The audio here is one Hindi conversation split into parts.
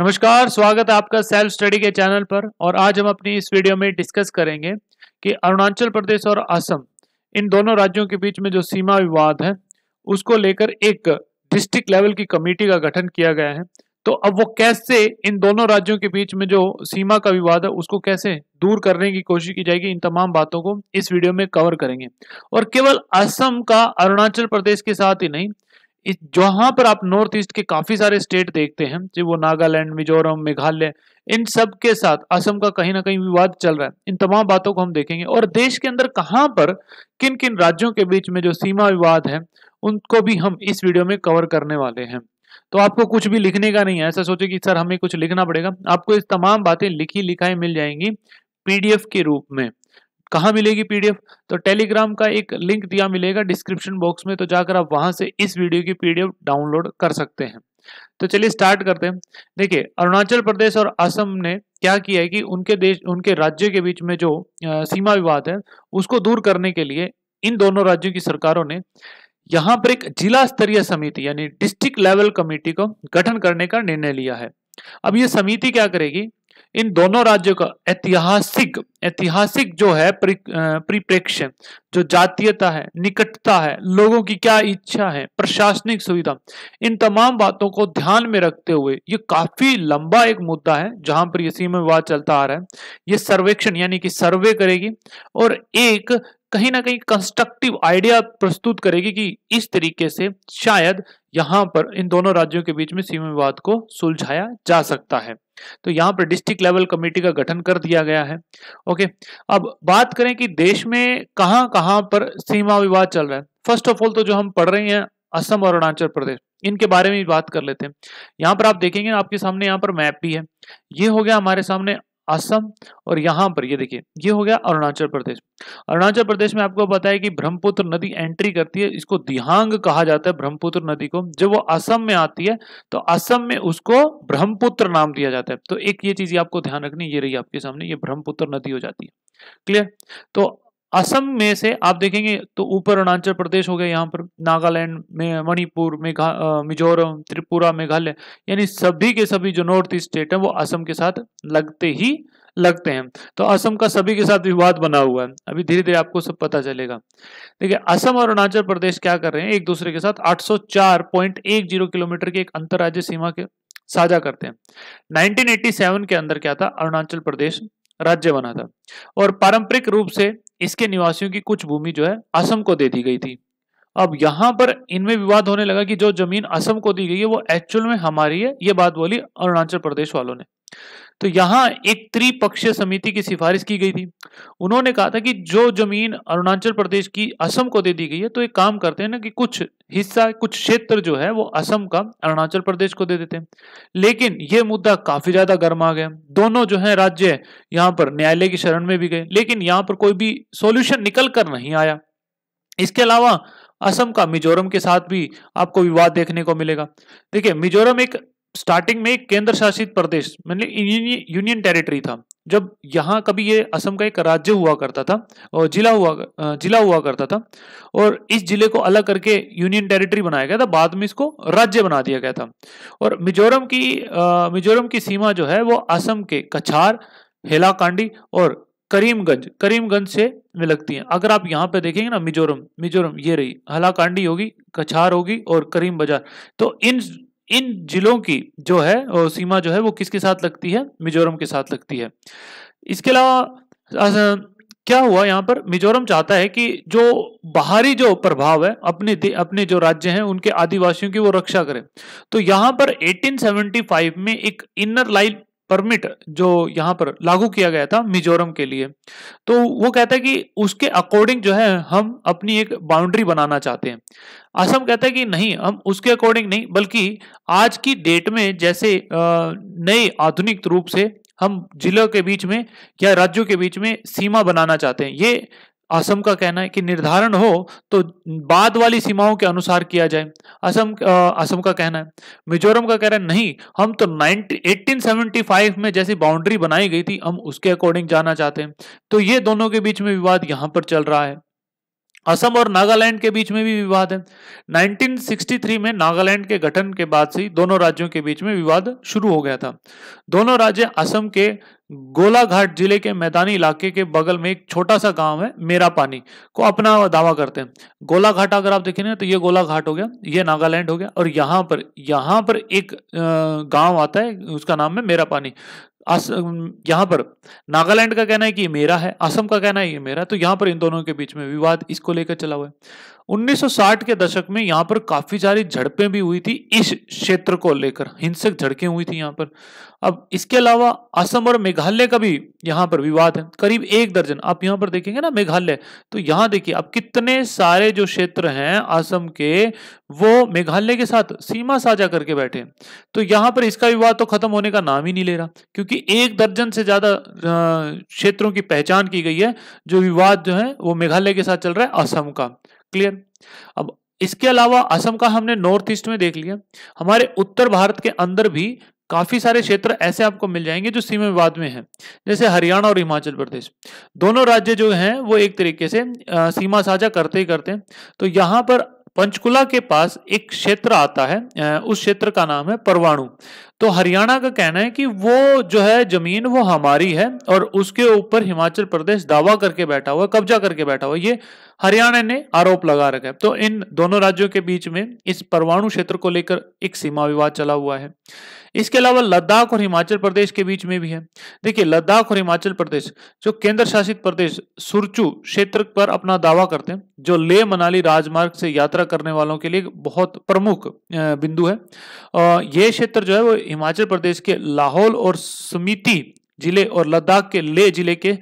नमस्कार स्वागत है आपका सेल्फ स्टडी के चैनल पर और आज हम अपनी इस वीडियो में डिस्कस करेंगे कि अरुणाचल प्रदेश और असम इन दोनों राज्यों के बीच में जो सीमा विवाद है उसको लेकर एक डिस्ट्रिक्ट लेवल की कमेटी का गठन किया गया है तो अब वो कैसे इन दोनों राज्यों के बीच में जो सीमा का विवाद है उसको कैसे दूर करने की कोशिश की जाएगी इन तमाम बातों को इस वीडियो में कवर करेंगे और केवल असम का अरुणाचल प्रदेश के साथ ही नहीं जहां पर आप नॉर्थ ईस्ट के काफी सारे स्टेट देखते हैं जो वो नागालैंड मिजोरम मेघालय इन सब के साथ असम का कहीं ना कहीं विवाद चल रहा है इन तमाम बातों को हम देखेंगे और देश के अंदर कहां पर किन किन राज्यों के बीच में जो सीमा विवाद है उनको भी हम इस वीडियो में कवर करने वाले हैं तो आपको कुछ भी लिखने का नहीं है ऐसा सोचे कि सर हमें कुछ लिखना पड़ेगा आपको इस तमाम बातें लिखी लिखाई मिल जाएंगी पीडीएफ के रूप में कहाँ मिलेगी पीडीएफ तो टेलीग्राम का एक लिंक दिया मिलेगा डिस्क्रिप्शन बॉक्स में तो जाकर आप वहां से इस वीडियो की पीडीएफ डाउनलोड कर सकते हैं तो चलिए स्टार्ट करते हैं देखिए अरुणाचल प्रदेश और असम ने क्या किया है कि उनके देश उनके राज्य के बीच में जो सीमा विवाद है उसको दूर करने के लिए इन दोनों राज्यों की सरकारों ने यहाँ पर एक जिला स्तरीय समिति यानी डिस्ट्रिक्ट लेवल कमेटी को गठन करने का निर्णय लिया है अब ये समिति क्या करेगी इन दोनों राज्यों का ऐतिहासिक ऐतिहासिक जो है परिप्रेक्ष्य जो जातीयता है निकटता है लोगों की क्या इच्छा है प्रशासनिक सुविधा इन तमाम बातों को ध्यान में रखते हुए ये काफी लंबा एक मुद्दा है जहां पर यह सीमा विवाद चलता आ रहा है ये सर्वेक्षण यानी कि सर्वे करेगी और एक कहीं ना कहीं कंस्ट्रक्टिव आइडिया प्रस्तुत करेगी कि इस तरीके से शायद यहां पर इन दोनों राज्यों के बीच में सीमा विवाद को सुलझाया जा सकता है तो यहाँ पर डिस्ट्रिक्ट लेवल कमेटी का गठन कर दिया गया है ओके अब बात करें कि देश में कहाँ कहाँ पर सीमा विवाद चल रहा है फर्स्ट ऑफ ऑल तो जो हम पढ़ रहे हैं असम और अरुणाचल प्रदेश इनके बारे में भी बात कर लेते हैं यहाँ पर आप देखेंगे आपके सामने यहाँ पर मैप भी है ये हो गया हमारे सामने असम और यहाँ पर ये देखिए ये हो गया अरुणाचल प्रदेश अरुणाचल प्रदेश में आपको पता है कि ब्रह्मपुत्र नदी एंट्री करती है इसको दिहांग कहा जाता है ब्रह्मपुत्र नदी को जब वो असम में आती है तो असम में उसको ब्रह्मपुत्र नाम दिया जाता है तो एक ये चीज आपको ध्यान रखनी ये रही आपके सामने ये ब्रह्मपुत्र नदी हो जाती है क्लियर तो असम में से आप देखेंगे तो ऊपर अरुणाचल प्रदेश हो गया यहाँ पर नागालैंड में मणिपुर मेघा मिजोरम त्रिपुरा मेघालय यानी सभी के सभी जो नॉर्थ ईस्ट स्टेट हैं वो असम के साथ लगते ही लगते हैं तो असम का सभी के साथ विवाद बना हुआ है अभी धीरे धीरे आपको सब पता चलेगा देखिए असम और अरुणाचल प्रदेश क्या कर रहे हैं एक दूसरे के साथ आठ किलोमीटर की एक अंतर्राज्य सीमा के साझा करते हैं नाइनटीन के अंदर क्या था अरुणाचल प्रदेश राज्य बना था और पारंपरिक रूप से इसके निवासियों की कुछ भूमि जो है असम को दे दी गई थी अब यहां पर इनमें विवाद होने लगा कि जो जमीन असम को दी गई है वो एक्चुअल में हमारी है ये बात बोली अरुणाचल प्रदेश वालों ने तो यहाँ एक त्रिपक्षीय समिति की सिफारिश की गई थी उन्होंने कहा था कि जो जमीन अरुणाचल प्रदेश की असम को दे दी गई है तो एक काम करते हैं ना कि कुछ हिस्सा कुछ क्षेत्र जो है वो असम का अरुणाचल प्रदेश को दे देते हैं लेकिन ये मुद्दा काफी ज्यादा गर्म आ गया दोनों जो है राज्य यहां पर न्यायालय की शरण में भी गए लेकिन यहाँ पर कोई भी सोल्यूशन निकल कर नहीं आया इसके अलावा असम का मिजोरम के साथ भी आपको विवाद देखने को मिलेगा देखिए मिजोरम एक स्टार्टिंग में केंद्र शासित प्रदेश मतलब यूनियन टेरिटरी था जब यहाँ कभी ये असम का एक राज्य हुआ करता था और जिला हुआ जिला हुआ करता था और इस जिले को अलग करके यूनियन टेरिटरी बनाया गया था बाद में इसको राज्य बना दिया गया था और मिजोरम की मिजोरम की सीमा जो है वो असम के कछार हेलाकांडी और करीमगंज करीमगंज से मिलती लगती अगर आप यहाँ पे देखेंगे ना मिजोरम मिजोरम ये रही हलाकांडी होगी कछार होगी और करीम बाजार तो इन इन जिलों की जो है सीमा जो है वो किसके साथ लगती है मिजोरम के साथ लगती है इसके अलावा क्या हुआ यहाँ पर मिजोरम चाहता है कि जो बाहरी जो प्रभाव है अपने अपने जो राज्य हैं उनके आदिवासियों की वो रक्षा करें तो यहाँ पर 1875 में एक इनर लाइन परमिट जो यहाँ पर लागू किया गया था मिजोरम के लिए तो वो कहता है कि उसके अकॉर्डिंग जो है हम अपनी एक बाउंड्री बनाना चाहते हैं असम कहता है कि नहीं हम उसके अकॉर्डिंग नहीं बल्कि आज की डेट में जैसे नए आधुनिक रूप से हम जिलों के बीच में या राज्यों के बीच में सीमा बनाना चाहते हैं ये असम का कहना है कि निर्धारण हो तो बाद वाली सीमाओं के अनुसार किया जाए असम असम का कहना है मिजोरम का कह रहा है नहीं हम तो 1875 में जैसी बाउंड्री बनाई गई थी हम उसके अकॉर्डिंग जाना चाहते हैं तो ये दोनों के बीच में विवाद यहां पर चल रहा है असम और नागालैंड के बीच में भी विवाद है 1963 में नागालैंड के गठन के बाद से दोनों राज्यों के बीच में विवाद शुरू हो गया था दोनों राज्य असम के गोलाघाट जिले के मैदानी इलाके के बगल में एक छोटा सा गांव है मेरा पानी को अपना दावा करते हैं गोलाघाट अगर आप देखें ना तो ये गोलाघाट हो गया ये नागालैंड हो गया और यहाँ पर यहाँ पर एक गांव आता है उसका नाम है मेरा पानी यहाँ पर नागालैंड का कहना है कि ये मेरा है असम का कहना है ये मेरा तो यहाँ पर इन दोनों के बीच में विवाद इसको लेकर चला हुआ है 1960 के दशक में यहाँ पर काफी सारी झड़पें भी हुई थी इस क्षेत्र को लेकर हिंसक झड़कें हुई थी यहाँ पर अब इसके अलावा असम और मेघालय का भी यहाँ पर विवाद है करीब एक दर्जन आप यहाँ पर देखेंगे ना मेघालय तो यहाँ देखिए अब कितने सारे जो क्षेत्र हैं असम के वो मेघालय के साथ सीमा साझा करके बैठे हैं तो यहाँ पर इसका विवाद तो खत्म होने का नाम ही नहीं ले रहा क्योंकि एक दर्जन से ज्यादा क्षेत्रों की पहचान की गई है जो विवाद जो है वो मेघालय के साथ चल रहा है असम का क्लियर अब इसके अलावा असम का हमने नॉर्थ ईस्ट में देख लिया हमारे उत्तर भारत के अंदर भी काफी सारे क्षेत्र ऐसे आपको मिल जाएंगे जो सीमा विवाद में हैं जैसे हरियाणा और हिमाचल प्रदेश दोनों राज्य जो हैं वो एक तरीके से सीमा साझा करते ही करते हैं तो यहाँ पर पंचकुला के पास एक क्षेत्र आता है उस क्षेत्र का नाम है परवाणु तो हरियाणा का कहना है कि वो जो है जमीन वो हमारी है और उसके ऊपर हिमाचल प्रदेश दावा करके बैठा हुआ कब्जा करके बैठा हुआ ये हरियाणा ने आरोप लगा रखा है तो इन दोनों राज्यों के बीच में इस परमाणु क्षेत्र को लेकर एक सीमा विवाद चला हुआ है इसके अलावा लद्दाख और हिमाचल प्रदेश के बीच में भी है देखिए लद्दाख और हिमाचल प्रदेश जो केंद्र शासित प्रदेश सुरचू क्षेत्र पर अपना दावा करते हैं जो ले मनाली राजमार्ग से यात्रा करने वालों के लिए बहुत प्रमुख बिंदु है ये क्षेत्र जो है वो हिमाचल प्रदेश के लाहौल और समिति जिले और लद्दाख के ले जिले के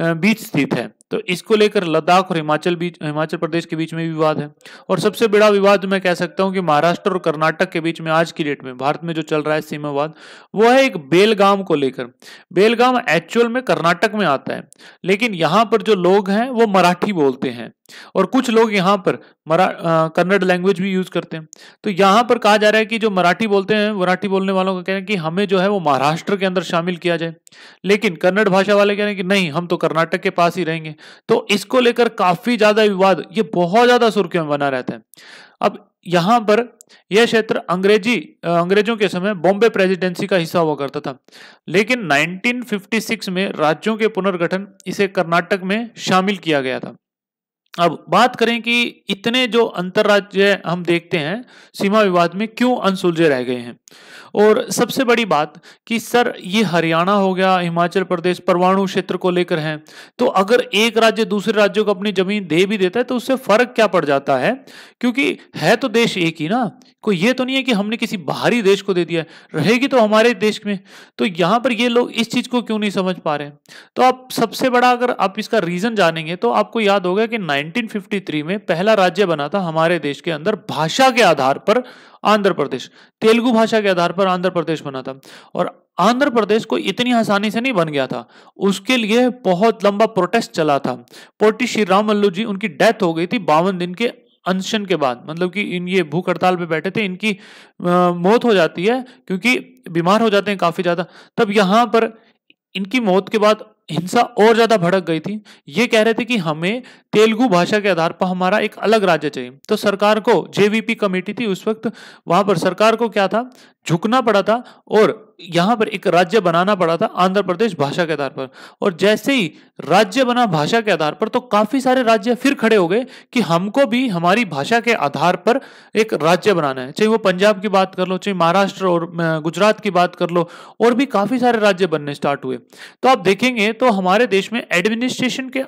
बीच स्थित है तो इसको लेकर लद्दाख और हिमाचल बीच हिमाचल प्रदेश के बीच में विवाद है और सबसे बड़ा विवाद मैं कह सकता हूं कि महाराष्ट्र और कर्नाटक के बीच में आज की डेट में भारत में जो चल रहा है सीमावाद वो है एक बेलगाम को लेकर बेलगाम एक्चुअल में कर्नाटक में आता है लेकिन यहाँ पर जो लोग हैं वो मराठी बोलते हैं और कुछ लोग यहाँ पर मरा कन्नड़ लैंग्वेज भी यूज करते हैं तो यहाँ पर कहा जा रहा है कि जो मराठी बोलते हैं मराठी बोलने वालों का कहना है कि हमें जो है वो महाराष्ट्र के अंदर शामिल किया जाए लेकिन कन्नड़ भाषा वाले कह रहे हैं कि नहीं हम तो कर्नाटक के पास ही रहेंगे तो इसको लेकर काफी ज्यादा विवाद ये बहुत ज्यादा सुर्खियों में बना रहता है अब यहाँ पर यह क्षेत्र अंग्रेजी अंग्रेजों के समय बॉम्बे प्रेसिडेंसी का हिस्सा हुआ करता था लेकिन 1956 में राज्यों के पुनर्गठन इसे कर्नाटक में शामिल किया गया था अब बात करें कि इतने जो अंतरराज्य हम देखते हैं सीमा विवाद में क्यों अनसुलझे रह गए हैं और सबसे बड़ी बात कि सर ये हरियाणा हो गया हिमाचल प्रदेश परमाणु क्षेत्र को लेकर हैं तो अगर एक राज्य दूसरे राज्यों को अपनी जमीन दे भी देता है तो उससे फर्क क्या पड़ जाता है क्योंकि है तो देश एक ही ना कोई ये तो नहीं है कि हमने किसी बाहरी देश को दे दिया रहेगी तो हमारे देश में तो यहाँ पर ये लोग इस चीज को क्यों नहीं समझ पा रहे तो आप सबसे बड़ा अगर आप इसका रीजन जानेंगे तो आपको याद होगा कि नाइन 1953 में पहला राज्य बना था हमारे देश के अंदर भाषा के आधार पर आंध्र प्रदेश तेलुगु भाषा के आधार पर आंध्र प्रदेश बना था और आंध्र प्रदेश को इतनी आसानी से नहीं बन गया था उसके लिए बहुत लंबा प्रोटेस्ट चला था पोटी श्री राम अल्लू जी उनकी डेथ हो गई थी बावन दिन के अनशन के बाद मतलब कि इन ये भूख हड़ताल पे बैठे थे इनकी आ, मौत हो जाती है क्योंकि बीमार हो जाते हैं काफ़ी ज़्यादा तब यहाँ पर इनकी मौत के बाद हिंसा और ज़्यादा भड़क गई थी ये कह रहे थे कि हमें तेलुगु भाषा के आधार पर हमारा एक अलग राज्य चाहिए तो सरकार को जेवीपी कमेटी थी उस वक्त वहां पर सरकार को क्या था झुकना पड़ा था और यहाँ पर एक राज्य बनाना पड़ा था आंध्र प्रदेश भाषा के आधार पर और जैसे ही राज्य बना भाषा के आधार पर तो काफ़ी सारे राज्य फिर खड़े हो गए कि हमको भी हमारी भाषा के आधार पर एक राज्य बनाना है चाहे वो पंजाब की बात कर लो चाहे महाराष्ट्र और गुजरात की बात कर लो और भी काफ़ी सारे राज्य बनने स्टार्ट हुए तो आप देखेंगे तो हमारे देश में एडमिनिस्ट्रेशन के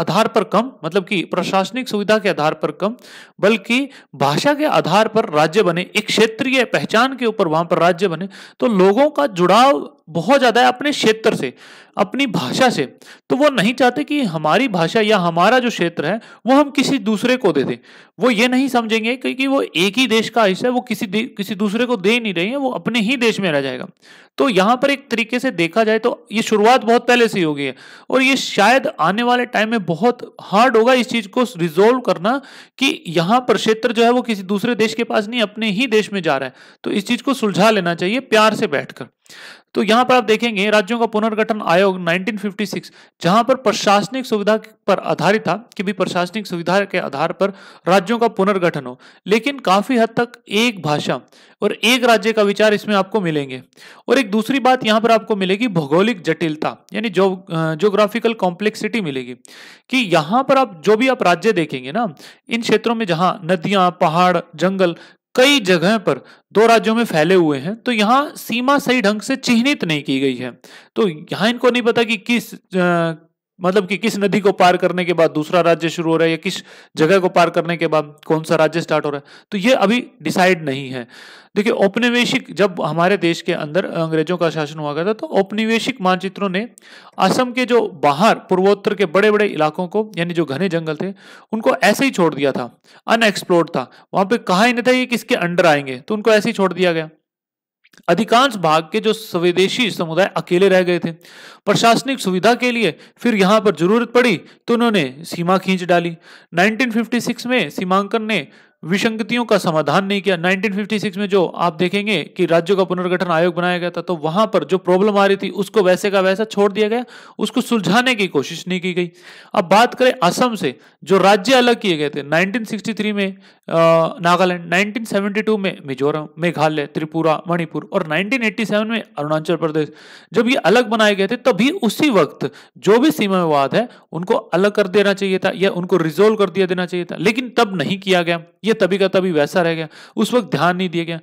आधार पर कम मतलब कि प्रशासनिक सुविधा के आधार पर कम बल्कि भाषा के आधार पर राज्य बने एक क्षेत्रीय पहचान के ऊपर वहां पर राज्य बने तो लोगों का जुड़ाव बहुत ज़्यादा है अपने क्षेत्र से अपनी भाषा से तो वो नहीं चाहते कि हमारी भाषा या हमारा जो क्षेत्र है वो हम किसी दूसरे को दे दें वो ये नहीं समझेंगे क्योंकि वो एक ही देश का हिस्सा है वो किसी किसी दूसरे को दे नहीं रही है वो अपने ही देश में रह जाएगा तो यहाँ पर एक तरीके से देखा जाए तो ये शुरुआत बहुत पहले से ही है और ये शायद आने वाले टाइम में बहुत हार्ड होगा इस चीज़ को रिजोल्व करना कि यहाँ पर क्षेत्र जो है वो किसी दूसरे देश के पास नहीं अपने ही देश में जा रहा है तो इस चीज़ को सुलझा लेना चाहिए प्यार से बैठकर तो यहां पर आप देखेंगे राज्यों का पुनर्गठन आयोग 1956 जहां पर प्रशासनिक सुविधा पर आधारित था कि भी प्रशासनिक सुविधा के आधार पर राज्यों का पुनर्गठन हो लेकिन काफी हद तक एक भाषा और एक राज्य का विचार इसमें आपको मिलेंगे और एक दूसरी बात यहां पर आपको मिलेगी भौगोलिक जटिलता यानी जो जोग्राफिकल कॉम्प्लेक्सिटी मिलेगी कि यहां पर आप जो भी आप राज्य देखेंगे ना इन क्षेत्रों में जहां नदियां पहाड़ जंगल कई जगह पर दो राज्यों में फैले हुए हैं तो यहाँ सीमा सही ढंग से चिन्हित नहीं की गई है तो यहाँ इनको नहीं पता कि किस मतलब कि किस नदी को पार करने के बाद दूसरा राज्य शुरू हो रहा है या किस जगह को पार करने के बाद कौन सा राज्य स्टार्ट हो रहा है तो ये अभी डिसाइड नहीं है देखिए औपनिवेशिक जब हमारे देश के अंदर अंग्रेजों का शासन हुआ करता तो औपनिवेशिक मानचित्रों ने असम के जो बाहर पूर्वोत्तर के बड़े बड़े इलाकों को यानी जो घने जंगल थे उनको ऐसे ही छोड़ दिया था अनएक्सप्लोर्ड था वहां पर कहा ही नहीं था ये किसके अंडर आएंगे तो उनको ऐसे ही छोड़ दिया गया अधिकांश भाग के जो स्वदेशी समुदाय अकेले रह गए थे प्रशासनिक सुविधा के लिए फिर यहां पर जरूरत पड़ी तो उन्होंने सीमा खींच डाली 1956 में सीमांकन ने विसंगतियों का समाधान नहीं किया 1956 में जो आप देखेंगे कि राज्यों का पुनर्गठन आयोग बनाया गया था तो वहां पर जो प्रॉब्लम आ रही थी उसको वैसे का वैसा छोड़ दिया गया उसको सुलझाने की कोशिश नहीं की गई अब बात करें असम से जो राज्य अलग किए गए थे 1963 में नागालैंड 1972 में मिजोरम मेघालय त्रिपुरा मणिपुर और नाइनटीन में अरुणाचल प्रदेश जब ये अलग बनाए गए थे तभी उसी वक्त जो भी सीमा विवाद है उनको अलग कर देना चाहिए था या उनको रिजोल्व कर दिया देना चाहिए था लेकिन तब नहीं किया गया ये गया तभी का तभी वैसा रह गया उस वक्त ध्यान नहीं दिया गया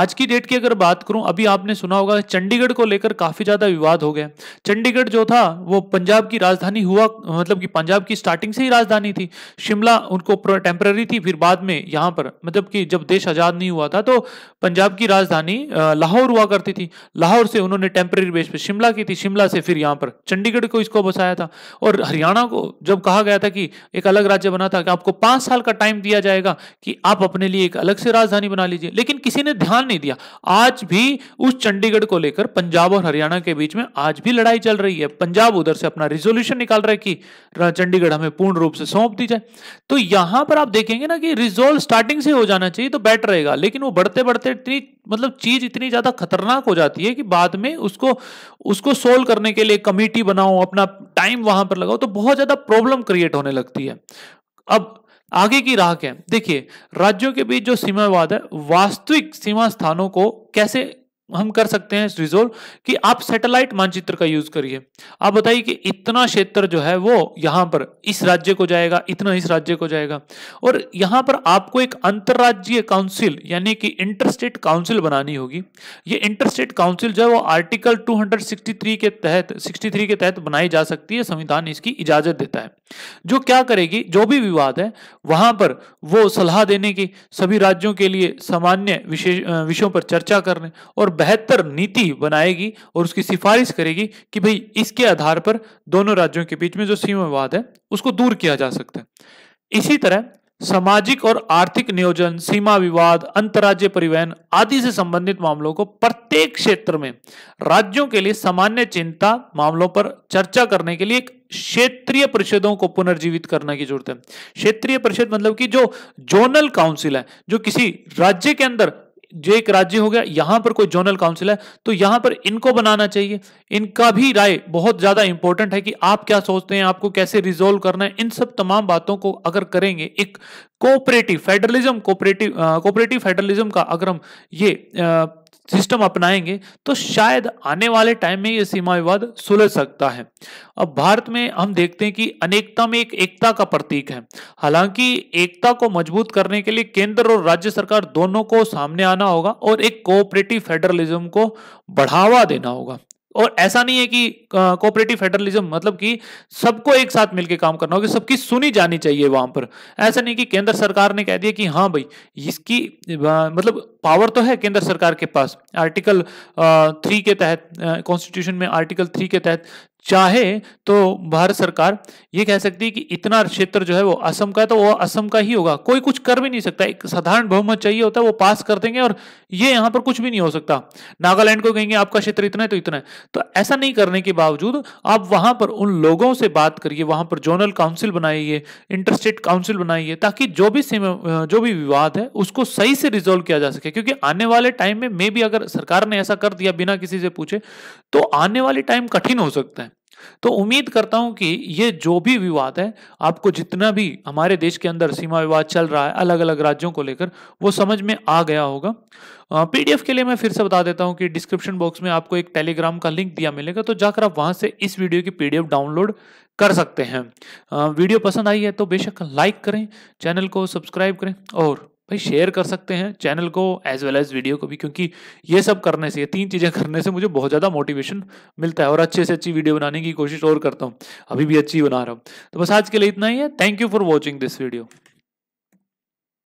आज की डेट की अगर बात करूं अभी आपने सुना होगा चंडीगढ़ को लेकर काफी ज्यादा विवाद हो गया चंडीगढ़ जो था वो पंजाब की राजधानी हुआ मतलब कि पंजाब की स्टार्टिंग से ही राजधानी थी शिमला उनको टेम्पररी थी फिर बाद में यहां पर मतलब कि जब देश आजाद नहीं हुआ था तो पंजाब की राजधानी लाहौर हुआ करती थी लाहौर से उन्होंने टेम्पररी बेस पर शिमला की थी शिमला से फिर यहां पर चंडीगढ़ को इसको बसाया था और हरियाणा को जब कहा गया था कि एक अलग राज्य बना था कि आपको पांच साल का टाइम दिया जाएगा कि आप अपने लिए एक अलग से राजधानी बना लीजिए लेकिन किसी ने ध्यान नहीं दिया आज भी उस चंडीगढ़ को लेकर पंजाब और हरियाणा के बीच में आज भी लड़ाई चल रही है पंजाब उधर से अपना रिजोल्यूशन निकाल रहा है कि चंडीगढ़ हमें पूर्ण रूप से सौंप दी जाए तो यहां पर आप देखेंगे ना कि रिजोल्व स्टार्टिंग से हो जाना चाहिए तो बेटर रहेगा लेकिन वो बढ़ते बढ़ते इतनी मतलब चीज इतनी ज्यादा खतरनाक हो जाती है कि बाद में उसको उसको सोल्व करने के लिए कमेटी बनाओ अपना टाइम वहां पर लगाओ तो बहुत ज्यादा प्रॉब्लम क्रिएट होने लगती है अब आगे की राह क्या देखिए राज्यों के बीच जो सीमावाद है वास्तविक सीमा स्थानों को कैसे हम कर सकते हैं रिजोल्व कि आप सैटेलाइट मानचित्र का यूज करिए आप बताइए कि इतना क्षेत्र जो है वो यहां पर इस राज्य को जाएगा इतना इस राज्य को जाएगा और यहां पर आपको एक अंतरराज्यीय काउंसिल यानी कि इंटरस्टेट काउंसिल बनानी होगी ये इंटरस्टेट काउंसिल जो है वो आर्टिकल 263 के तहत 63 के तहत बनाई जा सकती है संविधान इसकी इजाजत देता है जो क्या करेगी जो भी विवाद है वहां पर वो सलाह देने की सभी राज्यों के लिए सामान्य विशेष विषयों पर चर्चा करने और बेहतर नीति बनाएगी और उसकी सिफारिश करेगी कि भाई इसके आधार पर दोनों राज्यों के बीच में जो सीमा विवाद है उसको दूर किया जा सकता है इसी तरह सामाजिक और आर्थिक नियोजन सीमा विवाद अंतर्राज्य परिवहन आदि से संबंधित मामलों को प्रत्येक क्षेत्र में राज्यों के लिए सामान्य चिंता मामलों पर चर्चा करने के लिए एक क्षेत्रीय परिषदों को पुनर्जीवित करने की जरूरत है क्षेत्रीय परिषद मतलब कि जो जोनल काउंसिल है जो किसी राज्य के अंदर जो एक राज्य हो गया यहां पर कोई जोनल काउंसिल है तो यहां पर इनको बनाना चाहिए इनका भी राय बहुत ज्यादा इंपॉर्टेंट है कि आप क्या सोचते हैं आपको कैसे रिजोल्व करना है इन सब तमाम बातों को अगर करेंगे एक cooperative federalism cooperative cooperative federalism का अगर हम ये आ, सिस्टम अपनाएंगे तो शायद आने वाले टाइम में यह सीमा विवाद सुलझ सकता है अब भारत में हम देखते हैं कि अनेकता में एक एकता का प्रतीक है हालांकि एकता को मजबूत करने के लिए केंद्र और राज्य सरकार दोनों को सामने आना होगा और एक कोऑपरेटिव फेडरलिज्म को बढ़ावा देना होगा और ऐसा नहीं है कि कोऑपरेटिव फेडरलिज्म मतलब कि सबको एक साथ मिलकर काम करना होगा सबकी सुनी जानी चाहिए वहां पर ऐसा नहीं कि केंद्र सरकार ने कह दिया कि हाँ भाई इसकी मतलब पावर तो है केंद्र सरकार के पास आर्टिकल थ्री के तहत कॉन्स्टिट्यूशन में आर्टिकल थ्री के तहत चाहे तो भारत सरकार ये कह सकती है कि इतना क्षेत्र जो है वो असम का है तो वो असम का ही होगा कोई कुछ कर भी नहीं सकता एक साधारण बहुमत चाहिए होता है वो पास कर देंगे और ये यहाँ पर कुछ भी नहीं हो सकता नागालैंड को कहेंगे आपका क्षेत्र इतना है तो इतना है तो ऐसा नहीं करने के बावजूद आप वहां पर उन लोगों से बात करिए वहां पर जोनल काउंसिल बनाइए इंटरस्टेट काउंसिल बनाइए ताकि जो भी जो भी विवाद है उसको सही से रिजोल्व किया जा सके क्योंकि आने वाले टाइम में मे भी अगर सरकार ने ऐसा कर दिया बिना किसी से पूछे तो आने वाले टाइम कठिन हो सकता है तो उम्मीद करता हूं कि ये जो भी विवाद है आपको जितना भी हमारे देश के अंदर सीमा विवाद चल रहा है अलग अलग राज्यों को लेकर वो समझ में आ गया होगा पीडीएफ के लिए मैं फिर से बता देता हूं कि डिस्क्रिप्शन बॉक्स में आपको एक टेलीग्राम का लिंक दिया मिलेगा तो जाकर आप वहां से इस वीडियो की पीडीएफ डाउनलोड कर सकते हैं वीडियो पसंद आई है तो बेशक लाइक करें चैनल को सब्सक्राइब करें और भाई शेयर कर सकते हैं चैनल को एज वेल एज वीडियो को भी क्योंकि ये सब करने से ये तीन चीज़ें करने से मुझे बहुत ज़्यादा मोटिवेशन मिलता है और अच्छे से अच्छी वीडियो बनाने की कोशिश और करता हूँ अभी भी अच्छी बना रहा हूँ तो बस आज के लिए इतना ही है thank you for watching this video